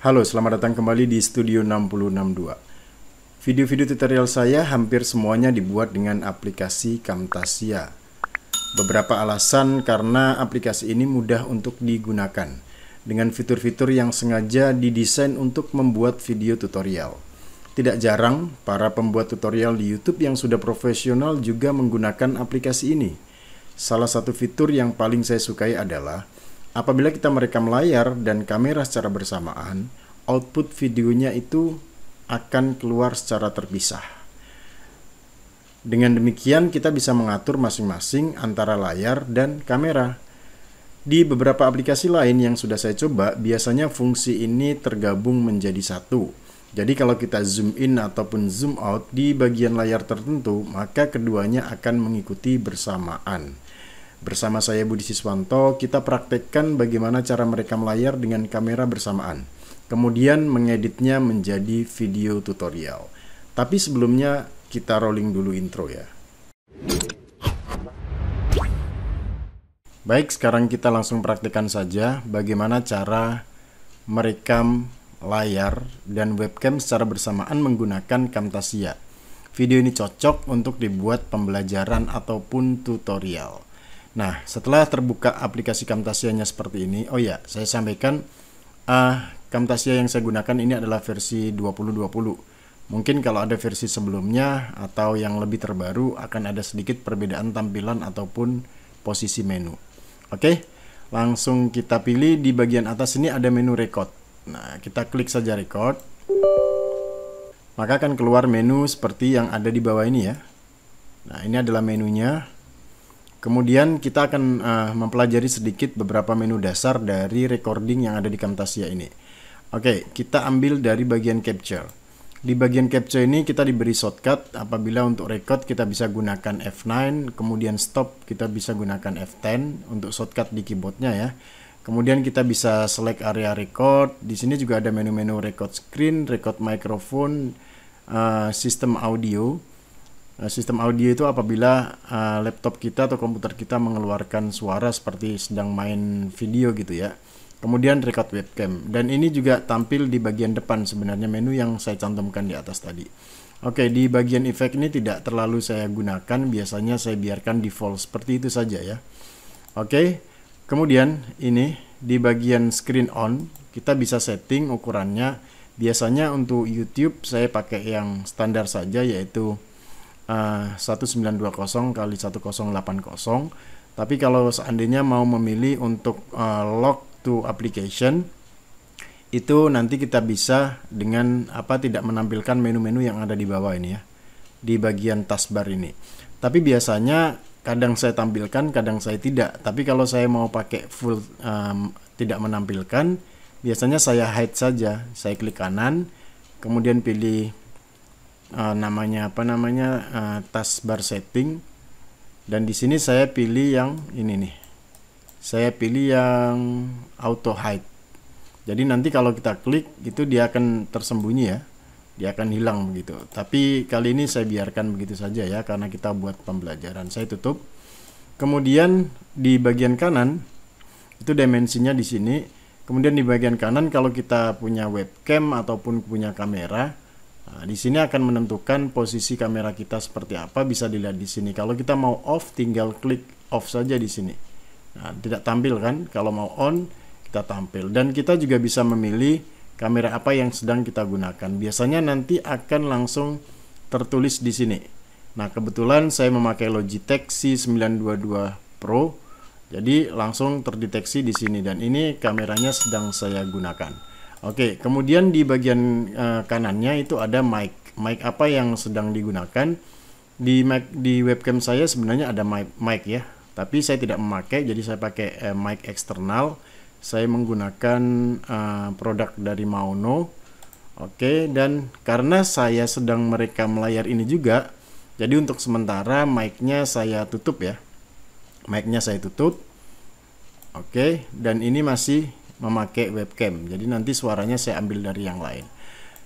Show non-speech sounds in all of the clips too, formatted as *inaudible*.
Halo, selamat datang kembali di Studio 662. Video-video tutorial saya hampir semuanya dibuat dengan aplikasi Camtasia. Beberapa alasan karena aplikasi ini mudah untuk digunakan dengan fitur-fitur yang sengaja didesain untuk membuat video tutorial. Tidak jarang, para pembuat tutorial di YouTube yang sudah profesional juga menggunakan aplikasi ini. Salah satu fitur yang paling saya sukai adalah Apabila kita merekam layar dan kamera secara bersamaan, output videonya itu akan keluar secara terpisah. Dengan demikian, kita bisa mengatur masing-masing antara layar dan kamera. Di beberapa aplikasi lain yang sudah saya coba, biasanya fungsi ini tergabung menjadi satu. Jadi kalau kita zoom in ataupun zoom out di bagian layar tertentu, maka keduanya akan mengikuti bersamaan. Bersama saya Budi Siswanto, kita praktekkan bagaimana cara merekam layar dengan kamera bersamaan, kemudian mengeditnya menjadi video tutorial. Tapi sebelumnya kita rolling dulu intro ya. Baik, sekarang kita langsung praktekkan saja bagaimana cara merekam layar dan webcam secara bersamaan menggunakan Camtasia. Video ini cocok untuk dibuat pembelajaran ataupun tutorial. Nah, setelah terbuka aplikasi Camtasia-nya seperti ini, oh ya, saya sampaikan uh, Camtasia yang saya gunakan ini adalah versi 2020. Mungkin kalau ada versi sebelumnya atau yang lebih terbaru akan ada sedikit perbedaan tampilan ataupun posisi menu. Oke, langsung kita pilih di bagian atas ini ada menu record. Nah, kita klik saja record. Maka akan keluar menu seperti yang ada di bawah ini ya. Nah, ini adalah menunya. Kemudian kita akan uh, mempelajari sedikit beberapa menu dasar dari recording yang ada di Camtasia ini. Oke, okay, kita ambil dari bagian capture. Di bagian capture ini kita diberi shortcut apabila untuk record kita bisa gunakan F9, kemudian stop kita bisa gunakan F10 untuk shortcut di keyboardnya ya. Kemudian kita bisa select area record. Di sini juga ada menu-menu record screen, record microphone, uh, sistem audio Eh, sistem audio itu apabila uh, laptop kita atau komputer kita mengeluarkan suara seperti sedang main video gitu ya. Kemudian record webcam dan ini juga tampil di bagian depan sebenarnya menu yang saya cantumkan di atas tadi. Oke, di bagian efek ini tidak terlalu saya gunakan, biasanya saya biarkan default seperti itu saja ya. Oke. Kemudian ini di bagian screen on kita bisa setting ukurannya. Biasanya untuk YouTube saya pakai yang standar saja yaitu 1920 eh, kali 1080 tapi kalau seandainya mau memilih untuk uh, log to application itu nanti kita bisa dengan apa tidak menampilkan menu-menu yang ada di bawah ini ya di bagian taskbar ini tapi biasanya kadang saya tampilkan kadang saya tidak tapi kalau saya mau pakai full um, tidak menampilkan biasanya saya hide saja saya klik kanan kemudian pilih uh, namanya apa namanya uh, bar setting dan di sini saya pilih yang ini nih saya pilih yang auto hide jadi nanti kalau kita klik itu dia akan tersembunyi ya dia akan hilang begitu tapi kali ini saya biarkan begitu saja ya karena kita buat pembelajaran saya tutup kemudian di bagian kanan itu dimensinya di sini kemudian di bagian kanan kalau kita punya webcam ataupun punya kamera Nah, di sini akan menentukan posisi kamera kita seperti apa bisa dilihat di sini. Kalau kita mau off tinggal klik off saja di sini. Nah, tidak tampil kan? Kalau mau on kita tampil dan kita juga bisa memilih kamera apa yang sedang kita gunakan. Biasanya nanti akan langsung tertulis di sini. Nah, kebetulan saya memakai Logitech C922 Pro. Jadi langsung terdeteksi di sini dan ini kameranya sedang saya gunakan. Oke, okay, kemudian di bagian uh, kanannya itu ada mic. Mic apa yang sedang digunakan? Di mic, di webcam saya sebenarnya ada mic, mic ya, tapi saya tidak memakai, jadi saya pakai uh, mic eksternal. Saya menggunakan uh, produk dari Mauno. Oke, okay, dan karena saya sedang merekam layar ini juga, jadi untuk sementara mic-nya saya tutup ya. Mic-nya saya tutup. Oke, okay, dan ini masih memakai webcam. Jadi nanti suaranya saya ambil dari yang lain.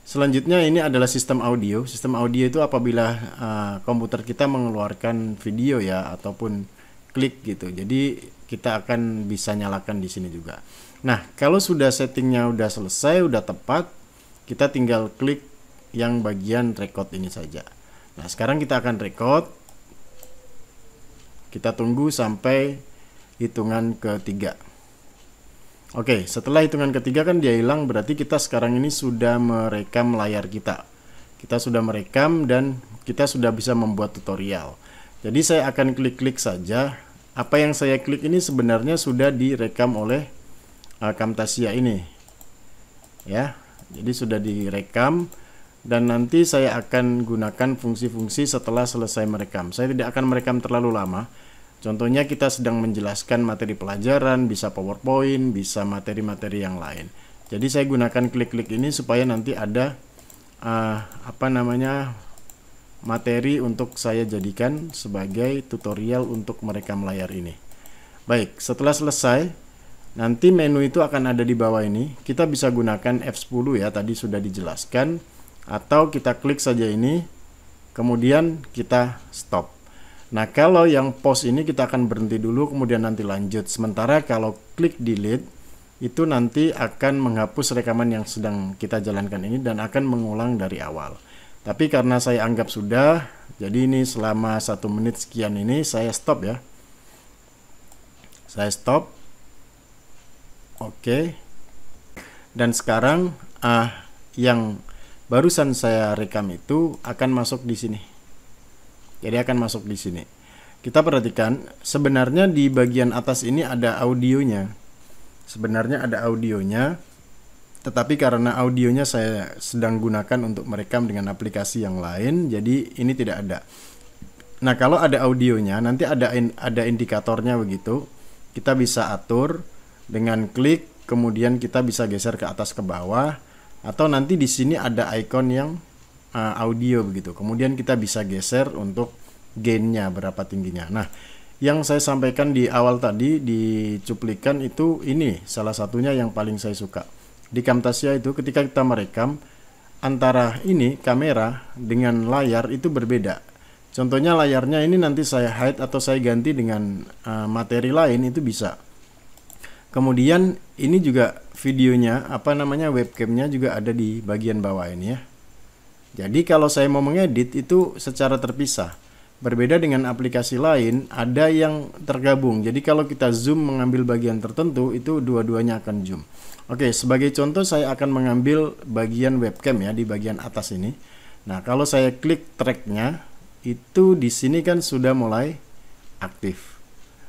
Selanjutnya ini adalah sistem audio. Sistem audio itu apabila uh, komputer kita mengeluarkan video ya ataupun klik gitu. Jadi kita akan bisa nyalakan di sini juga. Nah, kalau sudah settingnya udah selesai, udah tepat, kita tinggal klik yang bagian record ini saja. Nah, sekarang kita akan record. Kita tunggu sampai hitungan ketiga. Oke, setelah hitungan ketiga kan dia hilang, berarti kita sekarang ini sudah merekam layar kita. Kita sudah merekam dan kita sudah bisa membuat tutorial. Jadi saya akan klik-klik saja. Apa yang saya klik ini sebenarnya sudah direkam oleh uh, Camtasia ini. Ya, jadi sudah direkam dan nanti saya akan gunakan fungsi-fungsi setelah selesai merekam. Saya tidak akan merekam terlalu lama Contohnya kita sedang menjelaskan materi pelajaran, bisa PowerPoint, bisa materi-materi yang lain. Jadi saya gunakan klik-klik ini supaya nanti ada uh, apa namanya materi untuk saya jadikan sebagai tutorial untuk mereka melayar ini. Baik, setelah selesai, nanti menu itu akan ada di bawah ini. Kita bisa gunakan F10 ya, tadi sudah dijelaskan. Atau kita klik saja ini, kemudian kita stop. Nah, kalau yang post ini kita akan berhenti dulu kemudian nanti lanjut. Sementara kalau klik delete itu nanti akan menghapus rekaman yang sedang kita jalankan ini dan akan mengulang dari awal. Tapi karena saya anggap sudah, jadi ini selama satu menit sekian ini saya stop ya. Saya stop. Oke. Dan sekarang ah yang barusan saya rekam itu akan masuk di sini. Jadi akan masuk di sini. Kita perhatikan, sebenarnya di bagian atas ini ada audionya. Sebenarnya ada audionya, tetapi karena audionya saya sedang gunakan untuk merekam dengan aplikasi yang lain, jadi ini tidak ada. Nah, kalau ada audionya, nanti ada in, ada indikatornya begitu. Kita bisa atur dengan klik, kemudian kita bisa geser ke atas ke bawah atau nanti di sini ada icon yang uh, audio begitu. Kemudian kita bisa geser untuk gainnya berapa tingginya. Nah, yang saya sampaikan di awal tadi di cuplikan itu ini salah satunya yang paling saya suka. Di Camtasia itu ketika kita merekam antara ini kamera dengan layar itu berbeda. Contohnya layarnya ini nanti saya hide atau saya ganti dengan uh, materi lain itu bisa. Kemudian ini juga videonya apa namanya webcamnya juga ada di bagian bawah ini ya. Jadi kalau saya mau mengedit itu secara terpisah. Berbeda dengan aplikasi lain, ada yang tergabung. Jadi kalau kita zoom mengambil bagian tertentu, itu dua-duanya akan zoom. Oke, sebagai contoh saya akan mengambil bagian webcam ya di bagian atas ini. Nah, kalau saya klik tracknya, itu di sini kan sudah mulai aktif.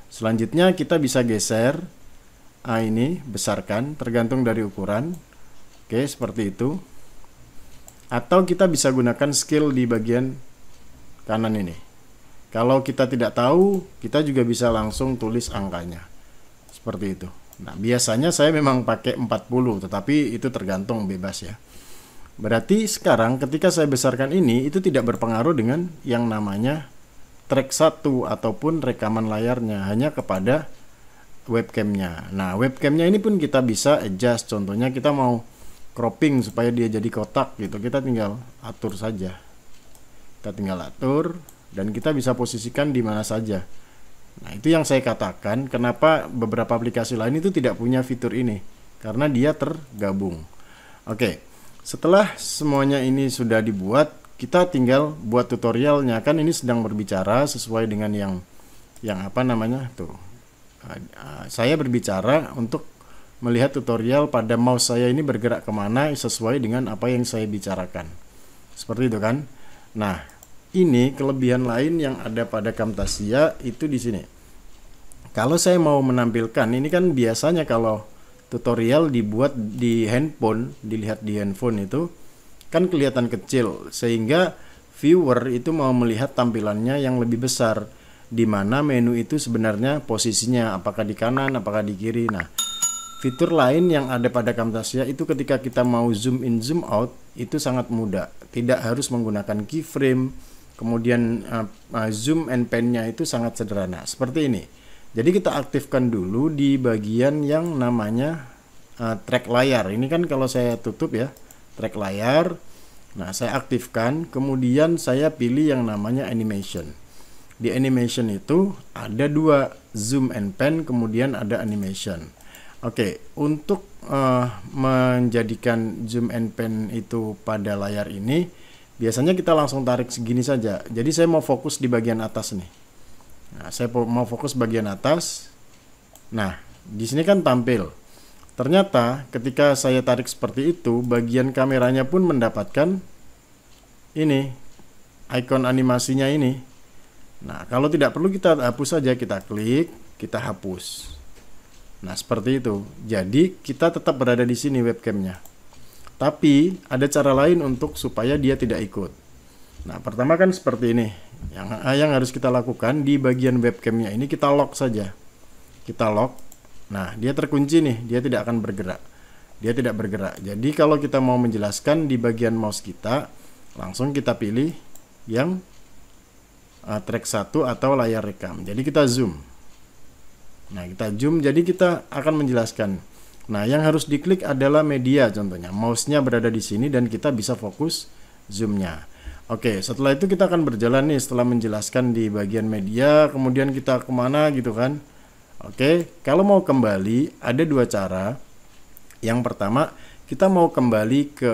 Selanjutnya kita bisa geser A ah, ini, besarkan, tergantung dari ukuran. Oke, seperti itu atau kita bisa gunakan skill di bagian kanan ini. Kalau kita tidak tahu, kita juga bisa langsung tulis angkanya. Seperti itu. Nah, biasanya saya memang pakai 40, tetapi itu tergantung bebas ya. Berarti sekarang ketika saya besarkan ini, itu tidak berpengaruh dengan yang namanya track 1 ataupun rekaman layarnya, hanya kepada webcamnya. Nah, webcamnya ini pun kita bisa adjust. Contohnya kita mau cropping supaya dia jadi kotak gitu kita tinggal atur saja kita tinggal atur dan kita bisa posisikan di mana saja nah itu yang saya katakan kenapa beberapa aplikasi lain itu tidak punya fitur ini karena dia tergabung oke setelah semuanya ini sudah dibuat kita tinggal buat tutorialnya kan ini sedang berbicara sesuai dengan yang yang apa namanya tuh ah, ah, saya berbicara untuk melihat tutorial pada mouse saya ini bergerak kemana sesuai dengan apa yang saya bicarakan. Seperti itu kan? Nah, ini kelebihan lain yang ada pada Camtasia itu di sini. Kalau saya mau menampilkan, ini kan biasanya kalau tutorial dibuat di handphone, dilihat di handphone itu kan kelihatan kecil sehingga viewer itu mau melihat tampilannya yang lebih besar di mana menu itu sebenarnya posisinya apakah di kanan apakah di kiri nah Fitur lain yang ada pada Camtasia itu ketika kita mau zoom in zoom out itu sangat mudah, tidak harus menggunakan keyframe. Kemudian uh, zoom and pan-nya itu sangat sederhana, seperti ini. Jadi kita aktifkan dulu di bagian yang namanya uh, track layar. Ini kan kalau saya tutup ya, track layar. Nah, saya aktifkan, kemudian saya pilih yang namanya animation. Di animation itu ada dua zoom and pan, kemudian ada animation. Oke, okay, untuk uh, menjadikan zoom and pan itu pada layar ini, biasanya kita langsung tarik segini saja. Jadi saya mau fokus di bagian atas nih. Nah, saya mau fokus bagian atas. Nah, di sini kan tampil. Ternyata ketika saya tarik seperti itu, bagian kameranya pun mendapatkan ini ikon animasinya ini. Nah, kalau tidak perlu kita hapus saja, kita klik, kita hapus. Nah, seperti itu. Jadi, kita tetap berada di sini webcamnya. Tapi, ada cara lain untuk supaya dia tidak ikut. Nah, pertama kan seperti ini. Yang, ah, yang harus kita lakukan di bagian webcamnya ini kita lock saja. Kita lock. Nah, dia terkunci nih. Dia tidak akan bergerak. Dia tidak bergerak. Jadi, kalau kita mau menjelaskan di bagian mouse kita, langsung kita pilih yang ah, track 1 atau layar rekam. Jadi, kita zoom. Nah, kita zoom jadi kita akan menjelaskan. Nah, yang harus diklik adalah media contohnya. Mouse-nya berada di sini dan kita bisa fokus zoom-nya. Oke, setelah itu kita akan berjalan nih setelah menjelaskan di bagian media, kemudian kita kemana gitu kan. Oke, kalau mau kembali ada dua cara. Yang pertama, kita mau kembali ke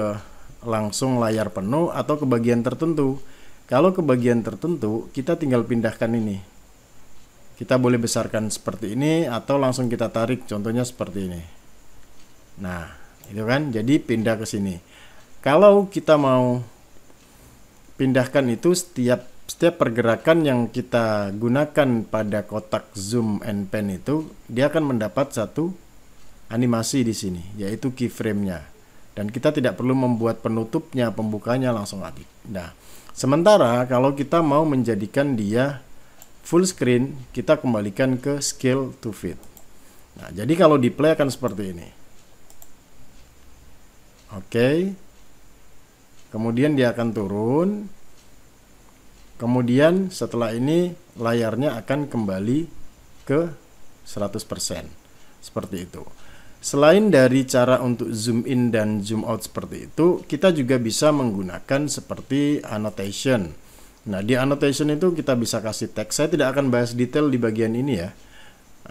langsung layar penuh atau ke bagian tertentu. Kalau ke bagian tertentu, kita tinggal pindahkan ini kita boleh besarkan seperti ini atau langsung kita tarik contohnya seperti ini nah itu kan jadi pindah ke sini kalau kita mau pindahkan itu setiap setiap pergerakan yang kita gunakan pada kotak zoom and pen itu dia akan mendapat satu animasi di sini yaitu keyframe-nya dan kita tidak perlu membuat penutupnya pembukanya langsung lagi nah sementara kalau kita mau menjadikan dia full screen kita kembalikan ke scale to fit nah jadi kalau di play akan seperti ini oke okay. kemudian dia akan turun kemudian setelah ini layarnya akan kembali ke 100% seperti itu Selain dari cara untuk zoom in dan zoom out seperti itu, kita juga bisa menggunakan seperti annotation. Nah di annotation itu kita bisa kasih teks. Saya tidak akan bahas detail di bagian ini ya.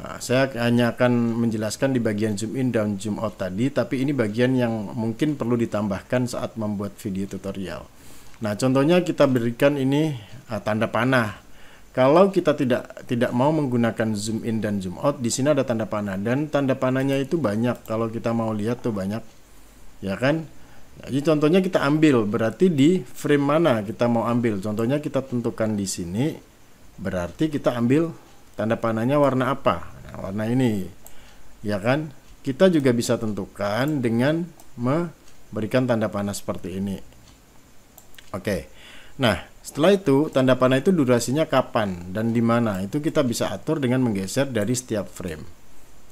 Nah, saya hanya akan menjelaskan di bagian zoom in dan zoom out tadi, tapi ini bagian yang mungkin perlu ditambahkan saat membuat video tutorial. Nah contohnya kita berikan ini uh, tanda panah. Kalau kita tidak tidak mau menggunakan zoom in dan zoom out, di sini ada tanda panah dan tanda panahnya itu banyak. Kalau kita mau lihat tuh banyak, ya kan? Nah, jadi contohnya kita ambil, berarti di frame mana kita mau ambil. Contohnya kita tentukan di sini, berarti kita ambil tanda panahnya warna apa. Nah, warna ini, ya kan? Kita juga bisa tentukan dengan memberikan tanda panah seperti ini. Oke, nah setelah itu tanda panah itu durasinya kapan dan di mana itu kita bisa atur dengan menggeser dari setiap frame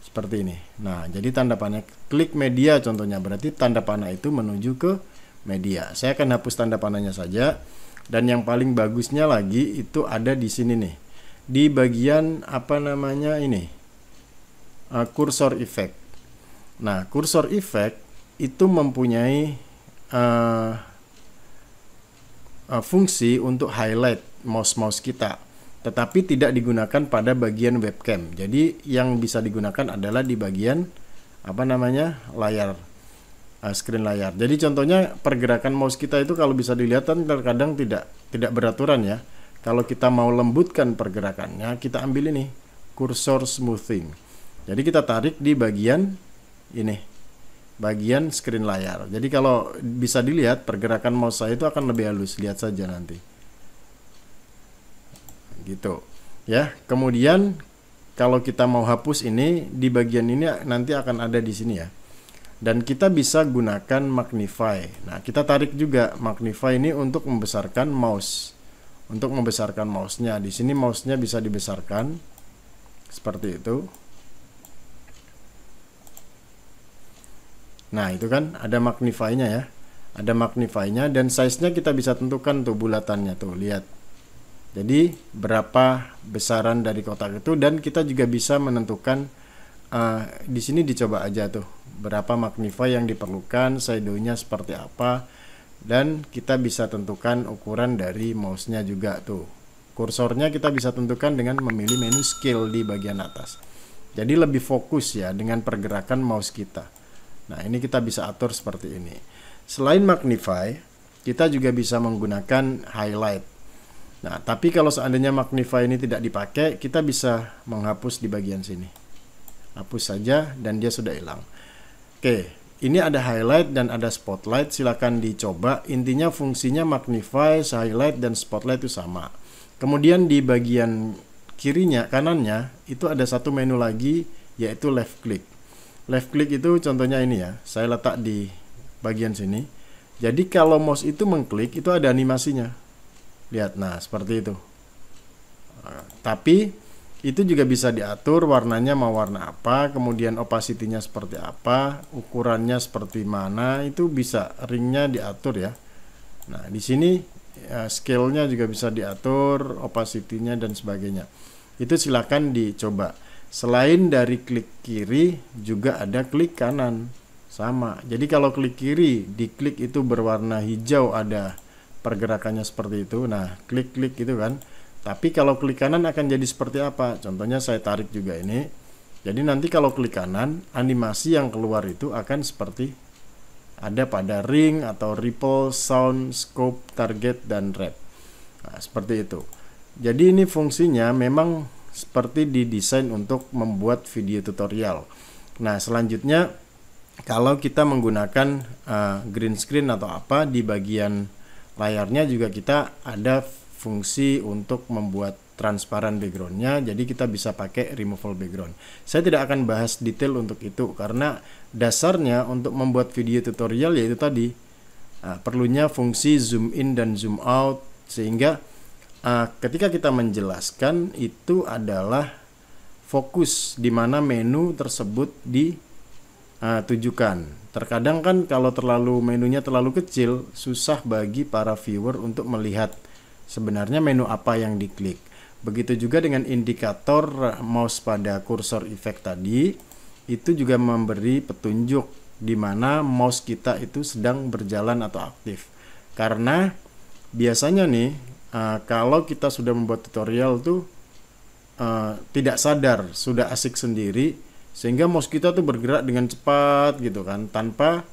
seperti ini. Nah, jadi tanda panah klik media contohnya berarti tanda panah itu menuju ke media. Saya akan hapus tanda panahnya saja dan yang paling bagusnya lagi itu ada di sini nih. Di bagian apa namanya ini? Uh, efek. effect. Nah, kursor effect itu mempunyai uh, uh, fungsi untuk highlight mouse-mouse kita tetapi tidak digunakan pada bagian webcam. Jadi yang bisa digunakan adalah di bagian apa namanya layar uh, screen layar. Jadi contohnya pergerakan mouse kita itu kalau bisa dilihat kan terkadang tidak tidak beraturan ya. Kalau kita mau lembutkan pergerakannya, kita ambil ini cursor smoothing. Jadi kita tarik di bagian ini bagian screen layar. Jadi kalau bisa dilihat pergerakan mouse saya itu akan lebih halus. Lihat saja nanti gitu ya kemudian kalau kita mau hapus ini di bagian ini nanti akan ada di sini ya dan kita bisa gunakan magnify nah kita tarik juga magnify ini untuk membesarkan mouse untuk membesarkan mouse-nya di sini mouse-nya bisa dibesarkan seperti itu nah itu kan ada magnify-nya ya ada magnify-nya dan size-nya kita bisa tentukan tuh bulatannya tuh lihat jadi berapa besaran dari kotak itu dan kita juga bisa menentukan uh, di sini dicoba aja tuh berapa magnify yang diperlukan, shadownya seperti apa dan kita bisa tentukan ukuran dari mouse-nya juga tuh. Kursornya kita bisa tentukan dengan memilih menu scale di bagian atas. Jadi lebih fokus ya dengan pergerakan mouse kita. Nah, ini kita bisa atur seperti ini. Selain magnify, kita juga bisa menggunakan highlight Nah, tapi kalau seandainya magnify ini tidak dipakai, kita bisa menghapus di bagian sini. Hapus saja dan dia sudah hilang. Oke, ini ada highlight dan ada spotlight, silakan dicoba. Intinya fungsinya magnify, highlight, dan spotlight itu sama. Kemudian di bagian kirinya, kanannya, itu ada satu menu lagi, yaitu left click. Left click itu contohnya ini ya, saya letak di bagian sini. Jadi kalau mouse itu mengklik, itu ada animasinya lihat nah seperti itu nah, tapi itu juga bisa diatur warnanya mau warna apa kemudian opacity-nya seperti apa ukurannya seperti mana itu bisa ringnya diatur ya nah di sini ya, scale-nya juga bisa diatur opacity-nya dan sebagainya itu silahkan dicoba selain dari klik kiri juga ada klik kanan sama jadi kalau klik kiri diklik itu berwarna hijau ada pergerakannya seperti itu nah klik-klik gitu kan tapi kalau klik kanan akan jadi seperti apa contohnya saya tarik juga ini jadi nanti kalau klik kanan animasi yang keluar itu akan seperti ada pada ring atau ripple, sound, scope, target, dan red nah, seperti itu jadi ini fungsinya memang seperti didesain untuk membuat video tutorial nah selanjutnya kalau kita menggunakan uh, green screen atau apa di bagian layarnya juga kita ada fungsi untuk membuat transparan backgroundnya jadi kita bisa pakai removal background saya tidak akan bahas detail untuk itu karena dasarnya untuk membuat video tutorial yaitu tadi uh, perlunya fungsi zoom in dan zoom out sehingga uh, ketika kita menjelaskan itu adalah fokus di mana menu tersebut di uh, tujukan. Terkadang kan kalau terlalu menunya terlalu kecil, susah bagi para viewer untuk melihat sebenarnya menu apa yang diklik. Begitu juga dengan indikator mouse pada kursor efek tadi, itu juga memberi petunjuk di mana mouse kita itu sedang berjalan atau aktif. Karena biasanya nih, uh, kalau kita sudah membuat tutorial tuh uh, tidak sadar, sudah asik sendiri, sehingga mouse kita tuh bergerak dengan cepat gitu kan tanpa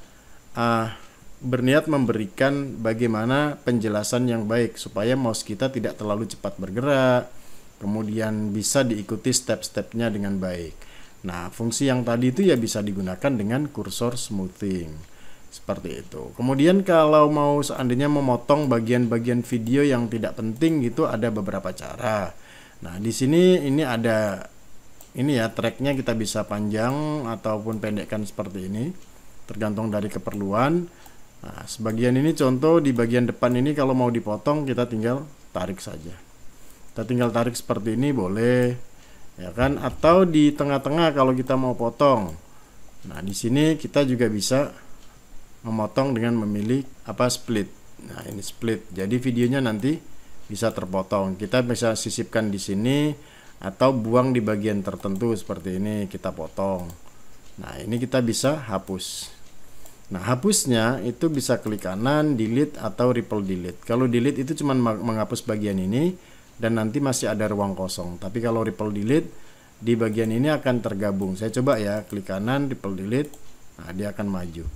uh, berniat memberikan bagaimana penjelasan yang baik supaya mouse kita tidak terlalu cepat bergerak kemudian bisa diikuti step-stepnya dengan baik nah fungsi yang tadi itu ya bisa digunakan dengan kursor smoothing seperti itu. Kemudian kalau mau seandainya memotong bagian-bagian video yang tidak penting gitu ada beberapa cara. Nah, di sini ini ada ini ya tracknya kita bisa panjang ataupun pendekkan seperti ini tergantung dari keperluan nah, sebagian ini contoh di bagian depan ini kalau mau dipotong kita tinggal tarik saja kita tinggal tarik seperti ini boleh ya kan atau di tengah-tengah kalau kita mau potong nah di sini kita juga bisa memotong dengan memilih apa split nah ini split jadi videonya nanti bisa terpotong kita bisa sisipkan di sini atau buang di bagian tertentu seperti ini kita potong nah ini kita bisa hapus nah hapusnya itu bisa klik kanan delete atau ripple delete kalau delete itu cuma menghapus bagian ini dan nanti masih ada ruang kosong tapi kalau ripple delete di bagian ini akan tergabung saya coba ya klik kanan ripple delete nah dia akan maju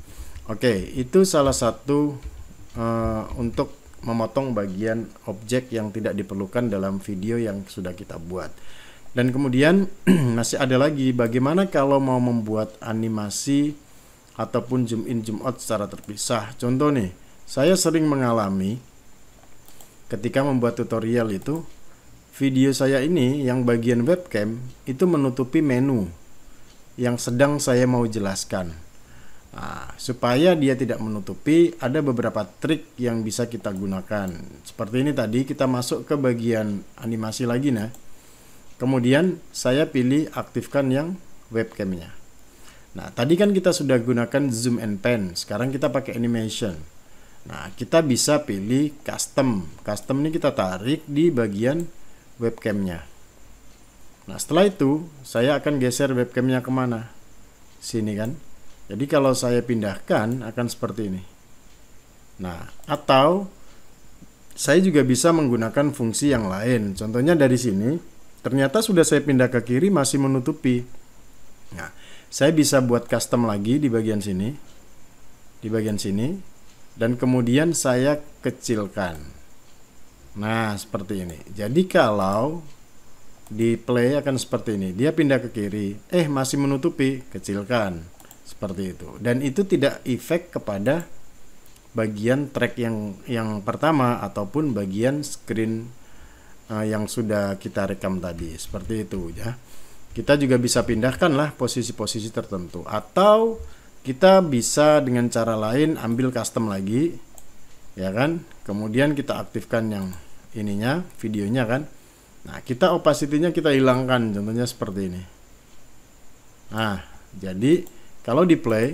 oke itu salah satu uh, untuk memotong bagian objek yang tidak diperlukan dalam video yang sudah kita buat. Dan kemudian *clears throat* masih ada lagi bagaimana kalau mau membuat animasi ataupun zoom in zoom out secara terpisah. Contoh nih, saya sering mengalami ketika membuat tutorial itu video saya ini yang bagian webcam itu menutupi menu yang sedang saya mau jelaskan. Nah, supaya dia tidak menutupi, ada beberapa trik yang bisa kita gunakan. Seperti ini tadi, kita masuk ke bagian animasi lagi nah. Kemudian saya pilih aktifkan yang webcamnya. Nah, tadi kan kita sudah gunakan zoom and pan, sekarang kita pakai animation. Nah, kita bisa pilih custom. Custom ini kita tarik di bagian webcamnya. Nah, setelah itu, saya akan geser webcamnya kemana? Sini kan. Jadi kalau saya pindahkan akan seperti ini. Nah, atau saya juga bisa menggunakan fungsi yang lain. Contohnya dari sini, ternyata sudah saya pindah ke kiri masih menutupi. Nah, saya bisa buat custom lagi di bagian sini. Di bagian sini dan kemudian saya kecilkan. Nah, seperti ini. Jadi kalau di play akan seperti ini. Dia pindah ke kiri, eh masih menutupi, kecilkan seperti itu dan itu tidak efek kepada bagian track yang yang pertama ataupun bagian screen uh, yang sudah kita rekam tadi seperti itu ya kita juga bisa pindahkan lah posisi-posisi tertentu atau kita bisa dengan cara lain ambil custom lagi ya kan kemudian kita aktifkan yang ininya videonya kan nah kita opacity-nya kita hilangkan contohnya seperti ini nah jadi kalau di play,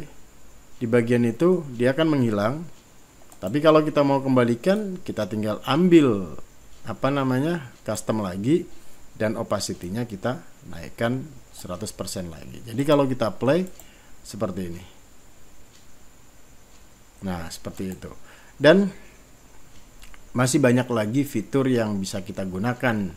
di bagian itu dia akan menghilang. Tapi kalau kita mau kembalikan, kita tinggal ambil apa namanya custom lagi dan opacity-nya kita naikkan 100% lagi. Jadi kalau kita play seperti ini. Nah, seperti itu. Dan masih banyak lagi fitur yang bisa kita gunakan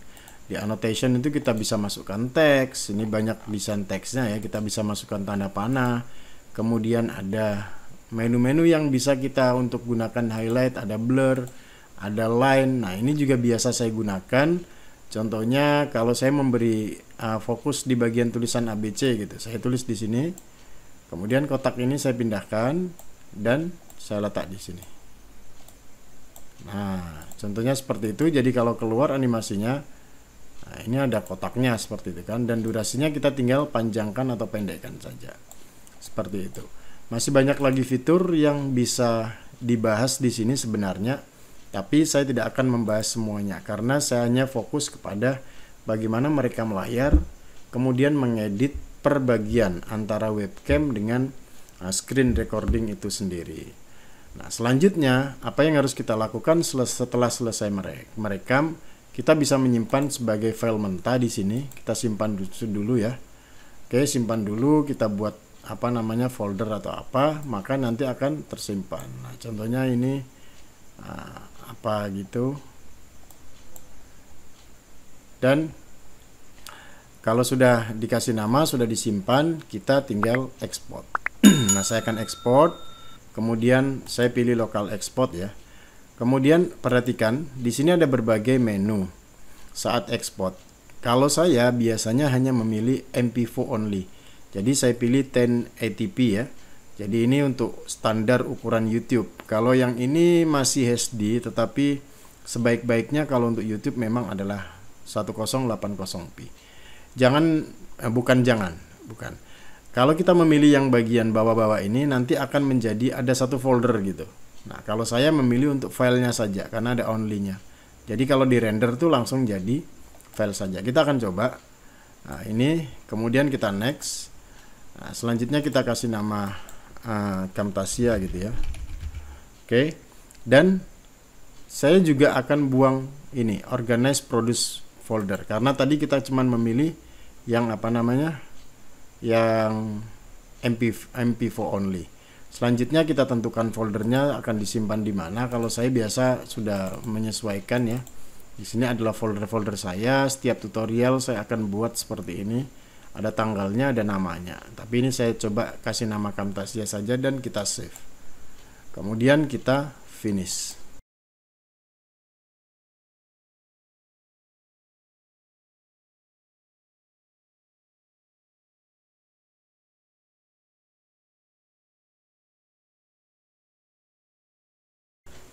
di ya. annotation itu kita bisa masukkan teks ini banyak desain teksnya ya kita bisa masukkan tanda panah kemudian ada menu-menu yang bisa kita untuk gunakan highlight ada blur ada line nah ini juga biasa saya gunakan contohnya kalau saya memberi uh, fokus di bagian tulisan ABC gitu saya tulis di sini kemudian kotak ini saya pindahkan dan saya letak di sini nah contohnya seperti itu jadi kalau keluar animasinya Nah, ini ada kotaknya seperti itu kan dan durasinya kita tinggal panjangkan atau pendekkan saja. Seperti itu. Masih banyak lagi fitur yang bisa dibahas di sini sebenarnya, tapi saya tidak akan membahas semuanya karena saya hanya fokus kepada bagaimana mereka melayar, kemudian mengedit perbagian antara webcam dengan uh, screen recording itu sendiri. Nah, selanjutnya apa yang harus kita lakukan setelah selesai merekam? kita bisa menyimpan sebagai file mentah di sini kita simpan dulu ya oke simpan dulu kita buat apa namanya folder atau apa maka nanti akan tersimpan nah, contohnya ini ah, apa gitu dan kalau sudah dikasih nama sudah disimpan kita tinggal export *clears throat* nah saya akan export kemudian saya pilih lokal export ya Kemudian perhatikan, di sini ada berbagai menu saat export. Kalau saya biasanya hanya memilih MP4 only. Jadi saya pilih 1080p ya. Jadi ini untuk standar ukuran YouTube. Kalau yang ini masih HD tetapi sebaik-baiknya kalau untuk YouTube memang adalah 1080p. Jangan eh, bukan jangan, bukan. Kalau kita memilih yang bagian bawah-bawah ini nanti akan menjadi ada satu folder gitu Nah, kalau saya memilih untuk filenya saja karena ada only Jadi kalau di render tuh langsung jadi file saja. Kita akan coba. Nah, ini kemudian kita next. Nah, selanjutnya kita kasih nama uh, Camtasia gitu ya. Oke. Dan saya juga akan buang ini organize produce folder karena tadi kita cuman memilih yang apa namanya? yang MP MP4 only. Selanjutnya kita tentukan foldernya akan disimpan di mana. Kalau saya biasa sudah menyesuaikan ya. Di sini adalah folder-folder saya. Setiap tutorial saya akan buat seperti ini. Ada tanggalnya, ada namanya. Tapi ini saya coba kasih nama Camtasia saja dan kita save. Kemudian kita finish.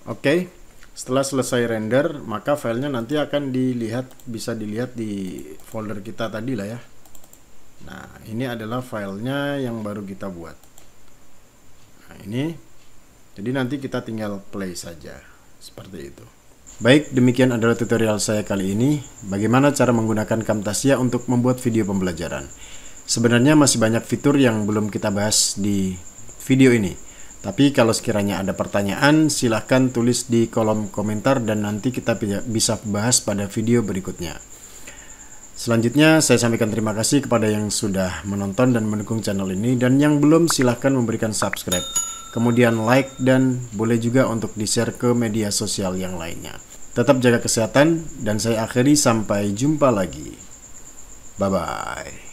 Oke, okay. setelah selesai render, maka filenya nanti akan dilihat bisa dilihat di folder kita tadi lah ya. Nah, ini adalah filenya yang baru kita buat. Nah, ini. Jadi nanti kita tinggal play saja. Seperti itu. Baik, demikian adalah tutorial saya kali ini. Bagaimana cara menggunakan Camtasia untuk membuat video pembelajaran. Sebenarnya masih banyak fitur yang belum kita bahas di video ini. Tapi kalau sekiranya ada pertanyaan, silahkan tulis di kolom komentar dan nanti kita bisa bahas pada video berikutnya. Selanjutnya, saya sampaikan terima kasih kepada yang sudah menonton dan mendukung channel ini, dan yang belum silahkan memberikan subscribe, kemudian like, dan boleh juga untuk di-share ke media sosial yang lainnya. Tetap jaga kesehatan, dan saya akhiri sampai jumpa lagi. Bye-bye.